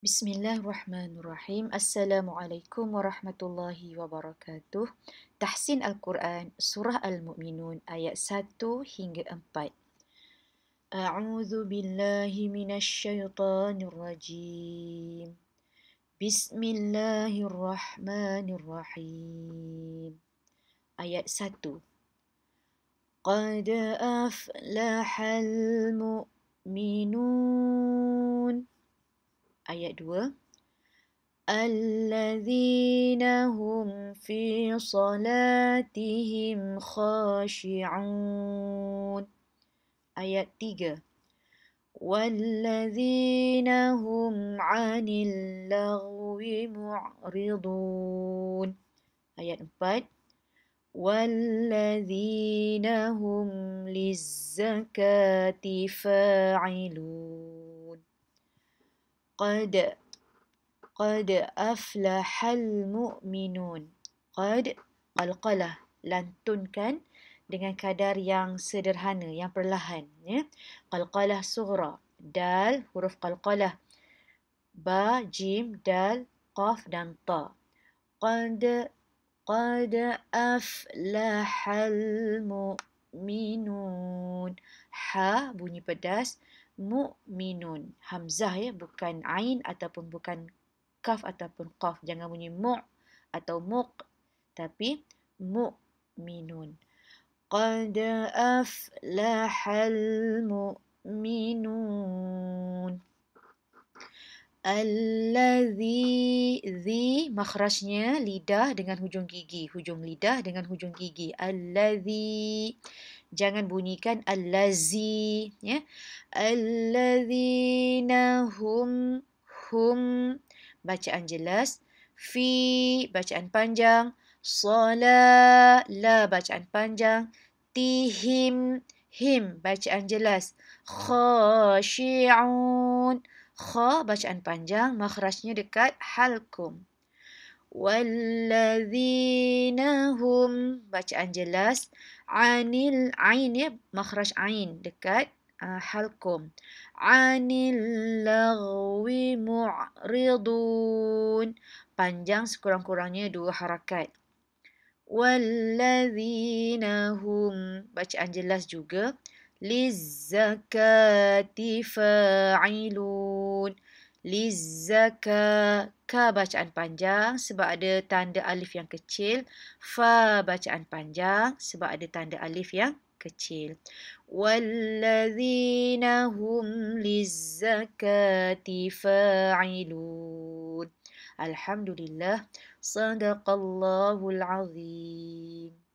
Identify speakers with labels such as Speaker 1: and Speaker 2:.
Speaker 1: بسم الله الرحمن الرحيم السلام عليكم ورحمة الله وبركاته تحسين القرآن سورة المؤمنون آية 1 hingga 4 أعوذ بالله من الشيطان الرجيم بسم الله الرحمن الرحيم آية 1 قد أفلح المؤمنون ayat 2 الذين هم في صلاتهم خاشعون ayat 3 والذين هم عن اللغو معرضون ayat 4 والذين هم للزكاة فاعلون قد قد أفلح المؤمنون قد قلقلة lantunkan dengan kadar yang sederhana, yang perlahan. Ya. Qalqalah sughra. Dal, huruf qalqalah. Ba, jim, dal, qaf dan ta. Qad, qad aflahal mu'minun. Ha, bunyi pedas mu'minun. Hamzah ya, bukan ain ataupun bukan kaf ataupun qaf. Jangan bunyi mu' atau muq tapi mu'minun. Qad aflahal mu'minun. Allazi zi makhrajnya lidah dengan hujung gigi. Hujung lidah dengan hujung gigi. Allazi. Jangan bunyikan allazi. Ya. Allazina hum hum. Bacaan jelas. Fi. Bacaan panjang. Sola. La. Bacaan panjang. Tihim. Him. Bacaan jelas. Khashi'un. Khashi'un. Kha bacaan panjang, makhrajnya dekat halkum. Walladzina hum bacaan jelas anil ain ya makhraj ain dekat uh, halkum. Anil lagwi mu'ridun panjang sekurang-kurangnya dua harakat. Walladzina hum bacaan jelas juga lizakati Lizaka. Ka bacaan panjang sebab ada tanda alif yang kecil. Fa bacaan panjang sebab ada tanda alif yang kecil. Wallazina hum lizakati fa'ilun. Alhamdulillah. Sadaqallahul azim.